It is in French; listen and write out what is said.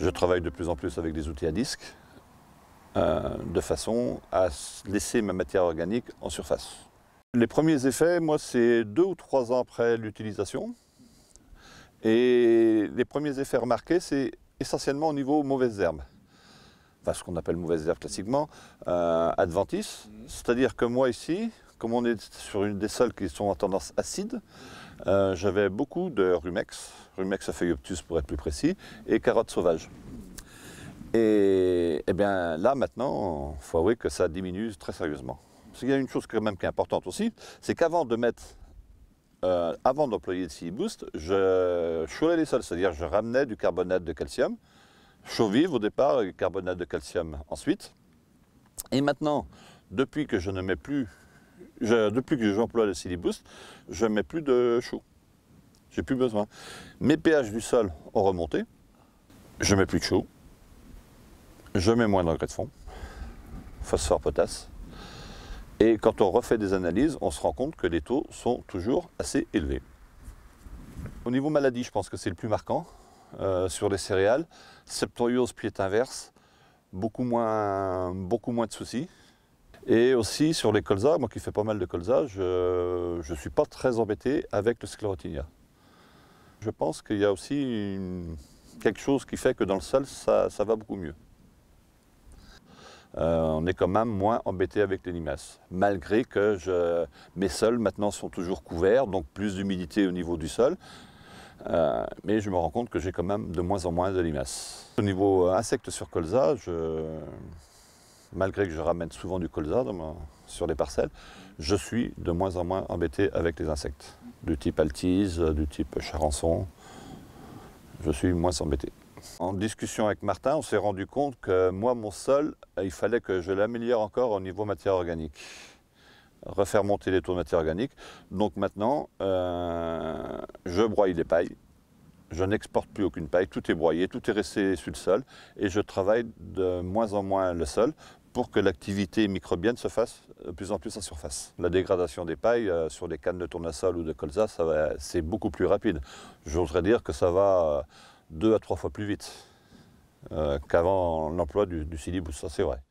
Je travaille de plus en plus avec des outils à disque, euh, de façon à laisser ma matière organique en surface. Les premiers effets, moi, c'est deux ou trois ans après l'utilisation. Et les premiers effets remarqués, c'est essentiellement au niveau mauvaises herbes. Enfin, ce qu'on appelle mauvaises herbes classiquement, euh, adventices. Mmh. C'est-à-dire que moi, ici, comme on est sur une des sols qui sont en tendance acide, euh, j'avais beaucoup de rumex, rumex à feuilles obtuses pour être plus précis, et carottes sauvages. Et, eh bien là maintenant, il faut avouer que ça diminue très sérieusement. Parce qu'il y a une chose quand même qui est importante aussi, c'est qu'avant de mettre euh, avant d'employer le CIBoost, Boost, je chaulais les sols, c'est-à-dire je ramenais du carbonate de calcium, chaud au départ, du carbonate de calcium ensuite. Et maintenant, depuis que je ne mets plus depuis que j'emploie le siliboost, je je mets plus de choux. J'ai plus besoin. Mes pH du sol ont remonté. Je mets plus de choux, Je mets moins de d'engrais de fond, phosphore, potasse. Et quand on refait des analyses, on se rend compte que les taux sont toujours assez élevés. Au niveau maladie, je pense que c'est le plus marquant euh, sur les céréales. Septoriose, pied inverse, beaucoup beaucoup moins de soucis. Et aussi sur les colzas, moi qui fais pas mal de colzas, je ne suis pas très embêté avec le sclérotinia. Je pense qu'il y a aussi quelque chose qui fait que dans le sol, ça, va beaucoup mieux. Euh, on est quand même moins embêté avec les limaces. Malgré que mes sols maintenant sont toujours couverts, donc plus d'humidité au niveau du sol. Euh, mais je me rends compte que j'ai quand même de moins en moins de limaces. Au niveau insectes sur colza, je, malgré que je ramène souvent du colza sur les parcelles, je suis de moins en moins embêté avec les insectes. Du type altise, euh, du type charançon, je suis moins embêté. En discussion avec Martin, on s'est rendu compte que moi, mon sol, euh, il fallait que je l'améliore encore au niveau matière organique. Refaire monter les taux de matière organique. Donc maintenant, euh, je broye les pailles. Je n'exporte plus aucune paille, tout est broyé, tout est resté sur le sol et je travaille de moins en moins le sol pour que l'activité microbienne se fasse de euh, plus en plus en surface. La dégradation des pailles euh, sur des cannes de tournesol ou de colza, c'est beaucoup plus rapide. J'oserais dire que ça va euh, deux à trois fois plus vite qu'avant l'emploi du, du silibus, ça c'est vrai.